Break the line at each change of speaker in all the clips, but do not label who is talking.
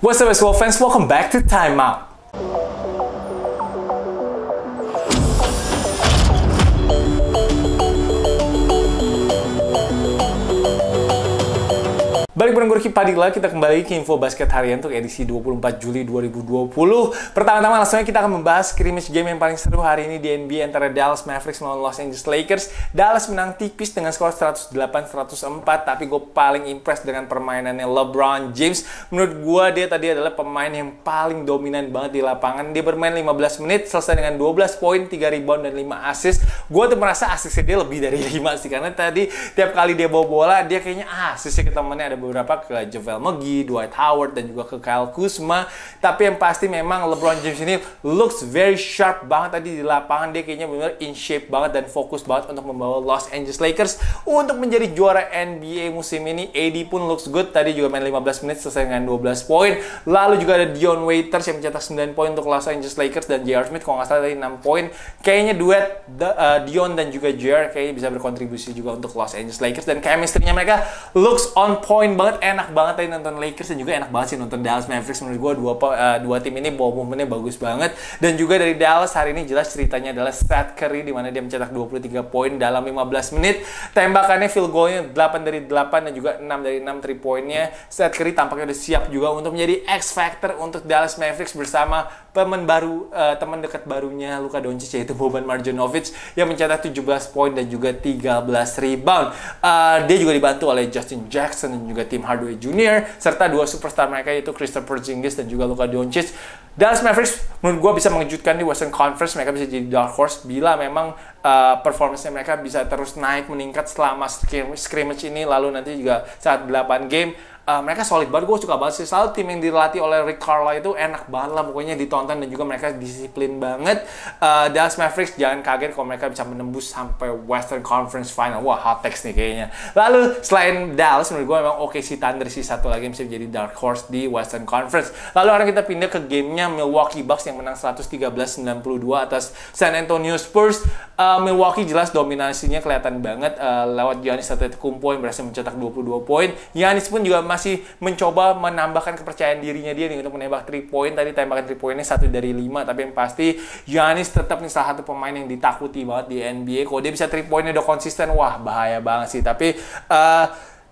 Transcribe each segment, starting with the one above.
What's up as well fans, welcome back to Time Out. Balik bareng gue Padilla, kita kembali ke info basket harian untuk edisi 24 Juli 2020. Pertama-tama langsungnya kita akan membahas scrimmage game yang paling seru hari ini di NBA antara Dallas Mavericks melawan Los Angeles Lakers. Dallas menang tipis dengan skor 108-104, tapi gue paling impress dengan permainannya LeBron James. Menurut gue dia tadi adalah pemain yang paling dominan banget di lapangan. Dia bermain 15 menit, selesai dengan 12 poin, 3 rebound, dan 5 assist. Gue tuh merasa assistnya dia lebih dari 5 sih, karena tadi tiap kali dia bawa bola, dia kayaknya ah, assistnya ke temennya ada beberapa ke Javel McGee, Dwight Howard dan juga ke Kyle Kuzma. Tapi yang pasti memang LeBron James ini looks very sharp banget tadi di lapangan dia kayaknya benar in shape banget dan fokus banget untuk membawa Los Angeles Lakers untuk menjadi juara NBA musim ini. AD pun looks good tadi juga main 15 menit selesai dengan 12 poin. Lalu juga ada Dion Waiters yang mencetak 9 poin untuk Los Angeles Lakers dan J.R. Smith kalau nggak salah tadi 6 poin. Kayaknya duet uh, Dion dan juga J.R. kayaknya bisa berkontribusi juga untuk Los Angeles Lakers dan chemistry-nya mereka looks on point keren banget, enak banget tadi nonton Lakers dan juga enak banget sih nonton Dallas Mavericks menurut gue dua uh, dua tim ini bawa momennya bagus banget dan juga dari Dallas hari ini jelas ceritanya adalah Seth Curry di mana dia mencetak 23 poin dalam 15 menit. Tembakannya field goalnya 8 dari 8 dan juga 6 dari 6 3 poinnya. Seth Curry tampaknya udah siap juga untuk menjadi X factor untuk Dallas Mavericks bersama teman baru uh, teman dekat barunya Luka Doncic yaitu Boban Marjanovic yang mencetak 17 poin dan juga 13 rebound. Uh, dia juga dibantu oleh Justin Jackson dan juga juga Tim Hardaway Junior serta dua superstar mereka yaitu Christopher Porzingis dan juga Luka Doncic. Dallas Mavericks menurut gue bisa mengejutkan di Western Conference mereka bisa jadi dark horse bila memang uh, performance mereka bisa terus naik meningkat selama scrimmage ini lalu nanti juga saat 8 game Eh, mereka solid banget gue suka banget sih selalu tim yang dilatih oleh Rick Carlisle itu enak banget lah pokoknya ditonton dan juga mereka disiplin banget uh, Dallas Mavericks jangan kaget kalau mereka bisa menembus sampai Western Conference Final wah hot text nih kayaknya lalu selain Dallas menurut gue memang oke sih Thunder sih satu lagi yang bisa jadi dark horse di Western Conference lalu sekarang kita pindah ke gamenya Milwaukee Bucks yang menang 113-92 atas San Antonio Spurs uh, Milwaukee jelas dominasinya kelihatan banget uh, lewat Giannis Antetokounmpo yang berhasil mencetak 22 poin Giannis pun juga masih mencoba menambahkan kepercayaan dirinya dia nih untuk menembak 3 point tadi tembakan 3 pointnya satu dari 5 tapi yang pasti Giannis tetap nih salah satu pemain yang ditakuti banget di NBA kalau dia bisa 3 pointnya udah konsisten wah bahaya banget sih tapi uh,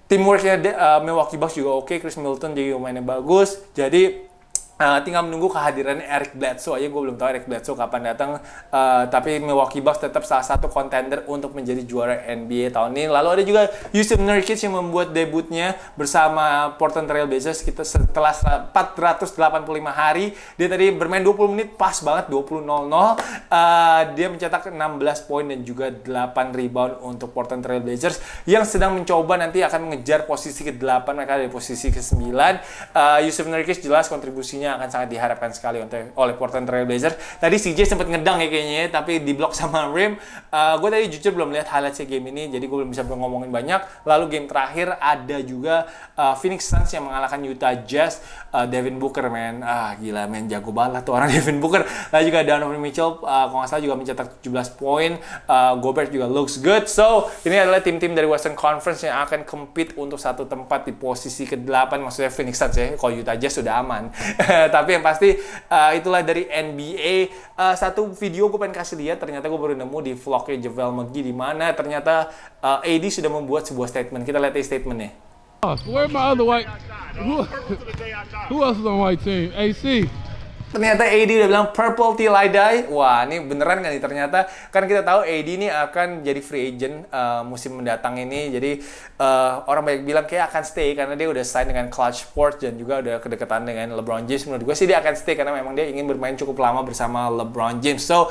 teamworknya uh, Milwaukee Bucks juga oke okay. Chris Milton jadi pemainnya bagus jadi Uh, tinggal menunggu kehadiran Eric Bledsoe aja gue belum tahu Eric Bledsoe kapan datang uh, tapi Milwaukee Bucks tetap salah satu kontender untuk menjadi juara NBA tahun ini lalu ada juga Yusuf Nurkic yang membuat debutnya bersama Portland Trail Blazers kita setelah 485 hari dia tadi bermain 20 menit pas banget 20-0-0 uh, eh, dia mencetak 16 poin dan juga 8 rebound untuk Portland Trail Blazers yang sedang mencoba nanti akan mengejar posisi ke-8 mereka ada posisi ke-9 uh, Yusuf Nurkic jelas kontribusinya akan sangat diharapkan sekali oleh Portland Trail Blazers. Tadi CJ sempat ngedang ya kayaknya, ya, tapi blok sama Rim. Uh, eh, gue tadi jujur belum lihat highlight si ya game ini, jadi gue belum bisa ngomongin banyak. Lalu game terakhir ada juga uh, Phoenix Suns yang mengalahkan Utah Jazz. Uh, Devin Booker men, ah gila men jago banget tuh orang Devin Booker. Lalu juga Donovan Mitchell, uh, kalau nggak salah juga mencetak 17 poin. Uh, Gobert juga looks good. So ini adalah tim-tim dari Western Conference yang akan compete untuk satu tempat di posisi ke-8 maksudnya Phoenix Suns ya. Kalau Utah Jazz sudah aman. tapi yang pasti uh, itulah dari NBA. Uh, eh, satu video gue pengen kasih lihat, ternyata gue baru nemu di vlognya Javel McGee di mana ternyata uh, eh, AD sudah membuat sebuah statement. Kita lihat statementnya. Where my other white? Who, who else is on white team? AC ternyata AD udah bilang purple till I die. Wah, ini beneran gak nih ternyata kan kita tahu AD ini akan jadi free agent uh, musim mendatang ini. Jadi uh, orang banyak bilang kayak akan stay karena dia udah sign dengan Clutch Sports dan juga udah kedekatan dengan LeBron James. Menurut gue sih dia akan stay karena memang dia ingin bermain cukup lama bersama LeBron James. So, uh,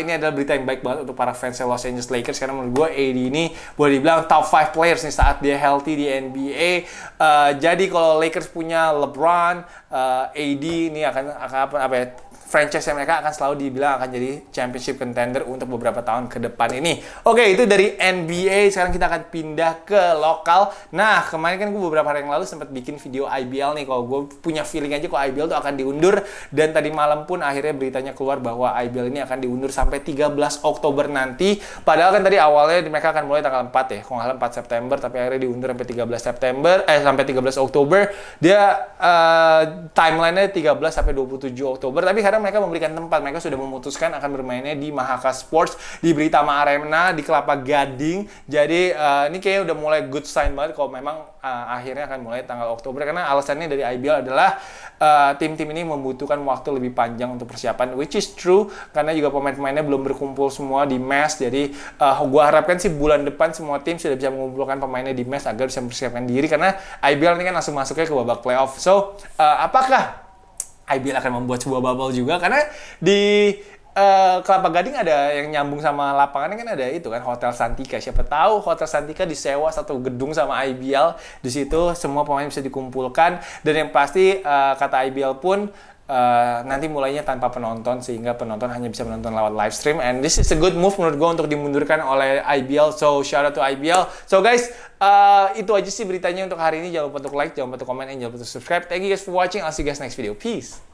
ini adalah berita yang baik banget untuk para fans Los Angeles Lakers karena menurut gue AD ini boleh dibilang top 5 players nih saat dia healthy di NBA. Uh, jadi kalau Lakers punya LeBron, uh, AD ini akan akan apa apa ya franchise mereka akan selalu dibilang akan jadi championship contender untuk beberapa tahun ke depan ini. Oke, itu dari NBA. Sekarang kita akan pindah ke lokal. Nah, kemarin kan gue beberapa hari yang lalu sempat bikin video IBL nih. Kalau gue punya feeling aja kok IBL tuh akan diundur. Dan tadi malam pun akhirnya beritanya keluar bahwa IBL ini akan diundur sampai 13 Oktober nanti. Padahal kan tadi awalnya mereka akan mulai tanggal 4 ya. Kalau nggak 4 September, tapi akhirnya diundur sampai 13 September. Eh, sampai 13 Oktober. Dia uh, timelinenya 13 sampai 27 Oktober. Tapi karena karena mereka memberikan tempat. Mereka sudah memutuskan akan bermainnya di Mahaka Sports, di Britama Arena, di Kelapa Gading. Jadi uh, ini kayaknya udah mulai good sign banget kalau memang uh, akhirnya akan mulai tanggal Oktober. Karena alasannya dari IBL adalah eh, tim-tim uh, ini membutuhkan waktu lebih panjang untuk persiapan, which is true. Karena juga pemain-pemainnya belum berkumpul semua di mes. Jadi uh, gue harapkan sih bulan depan semua tim sudah bisa mengumpulkan pemainnya di mes agar bisa mempersiapkan diri. Karena IBL ini kan langsung masuknya ke babak playoff. So, uh, apakah IBL akan membuat sebuah bubble juga karena di uh, Kelapa Gading ada yang nyambung sama lapangan kan ada itu kan Hotel Santika. Siapa tahu Hotel Santika disewa satu gedung sama IBL. Di situ semua pemain bisa dikumpulkan dan yang pasti uh, kata IBL pun Uh, nanti mulainya tanpa penonton sehingga penonton hanya bisa menonton lewat live stream and this is a good move menurut gue untuk dimundurkan oleh IBL so shout out to IBL so guys uh, itu aja sih beritanya untuk hari ini jangan lupa untuk like jangan lupa untuk comment and jangan lupa untuk subscribe thank you guys for watching I'll see you guys next video peace